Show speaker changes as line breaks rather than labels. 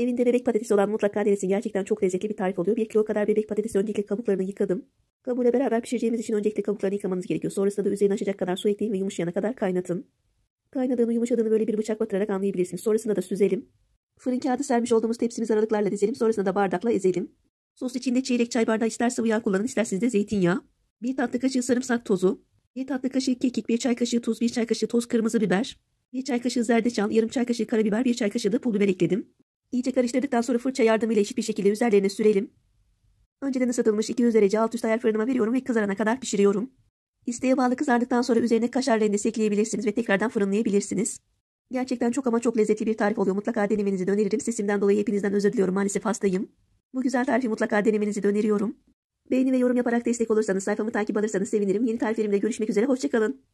Evinde bebek patatesi olan mutlaka denesin. Gerçekten çok lezzetli bir tarif oluyor. Bir kilo kadar bebek patatesi öncelikle kabuklarını yıkadım. Kabuğuyla beraber pişireceğimiz için öncelikle kabuklarını yıkamanız gerekiyor. Sonrasında da üzerine aşacak kadar su ekleyin ve yumuşayana kadar kaynatın. Kaynadığını yumuşadığını böyle bir bıçak batırarak anlayabilirsiniz. Sonrasında da süzelim. Fırın kağıdı sermiş olduğumuz tepsimiz aralıklarla dizelim. Sonrasında da bardakla ezelim. Sos içinde çeyrek çay bardağı ister sıvı yağ kullanın isterseniz de zeytinyağı. Bir tatlı kaşığı sarımsak tozu. bir tatlı kaşığı kekik, bir çay kaşığı tuz, bir çay kaşığı toz kırmızı biber. bir çay kaşığı zerdeçal, yarım çay kaşığı karabiber, 1 çay kaşığı da pul biber ekledim. İyice karıştırdıktan sonra fırça yardımıyla eşit bir şekilde üzerlerine sürelim. Önceden ısıtılmış 200 derece alt üst ayar fırınıma veriyorum ve kızarana kadar pişiriyorum. İsteğe bağlı kızardıktan sonra üzerine kaşar rendesi ekleyebilirsiniz ve tekrardan fırınlayabilirsiniz. Gerçekten çok ama çok lezzetli bir tarif oluyor. Mutlaka denemenizi de öneririm. Sesimden dolayı hepinizden özür diliyorum. Maalesef hastayım. Bu güzel tarifi mutlaka denemenizi de öneriyorum. Beğeni ve yorum yaparak destek olursanız, sayfamı takip alırsanız sevinirim. Yeni tariflerimle görüşmek üzere. Hoşçakalın.